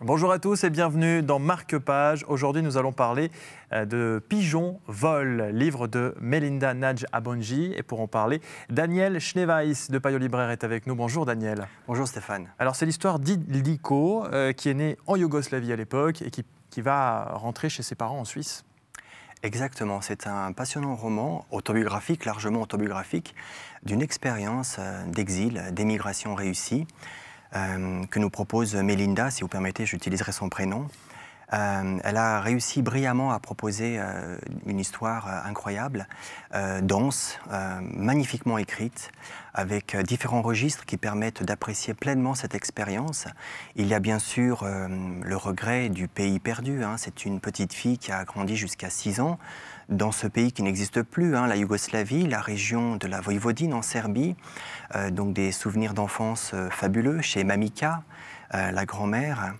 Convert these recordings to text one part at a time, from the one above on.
Bonjour à tous et bienvenue dans Marque Page. Aujourd'hui, nous allons parler euh, de Pigeon Vol, livre de Melinda Naj Abonji. Et pour en parler, Daniel Schneeweiss de Payot Libraire est avec nous. Bonjour Daniel. Bonjour Stéphane. Alors, c'est l'histoire d'Ildiko euh, qui est né en Yougoslavie à l'époque et qui, qui va rentrer chez ses parents en Suisse. Exactement, c'est un passionnant roman autobiographique, largement autobiographique, d'une expérience euh, d'exil, d'émigration réussie. Euh, que nous propose Melinda. Si vous permettez, j'utiliserai son prénom. Euh, elle a réussi brillamment à proposer euh, une histoire euh, incroyable, dense, magnifiquement écrite, avec différents registres qui permettent d'apprécier pleinement cette expérience. Il y a bien sûr le regret du pays perdu. Hein. C'est une petite fille qui a grandi jusqu'à 6 ans dans ce pays qui n'existe plus, hein, la Yougoslavie, la région de la Voïvodine en Serbie. donc des souvenirs d'enfance fabuleux chez Mamika, la grand-mère.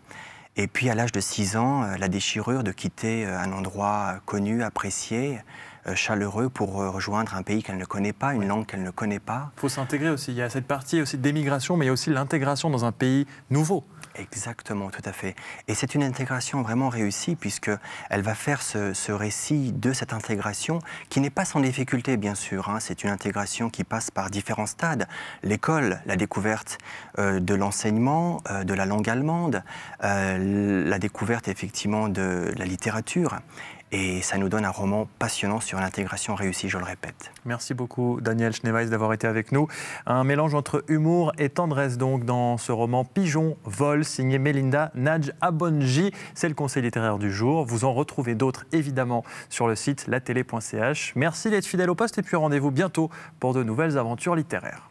Et puis à l'âge de 6 ans, euh, la déchirure de quitter euh, un endroit euh, connu, apprécié, euh, chaleureux pour euh, rejoindre un pays qu'elle ne connaît pas, une langue qu'elle ne connaît pas. Il faut s'intégrer aussi. Il y a cette partie aussi d'émigration, mais il y a aussi l'intégration dans un pays nouveau. Exactement, tout à fait. Et c'est une intégration vraiment réussie puisque elle va faire ce, récit de cette intégration qui n'est pas sans difficulté, bien sûr. Hein. C'est une intégration qui passe par différents stades l'école, la découverte euh, de l'enseignement, de la langue allemande, la découverte effectivement de la littérature. Et ça nous donne un roman passionnant sur l'intégration réussie, je le répète. Merci beaucoup, Daniel Schneweis d'avoir été avec nous. Un mélange entre humour et tendresse, donc, dans ce roman Pigeon Vol, signé Melinda Nadj Abonji. C'est le conseil littéraire du jour. Vous en retrouvez d'autres, évidemment, sur le site latélé.ch. Merci d'être fidèle au poste et puis rendez-vous bientôt pour de nouvelles aventures littéraires.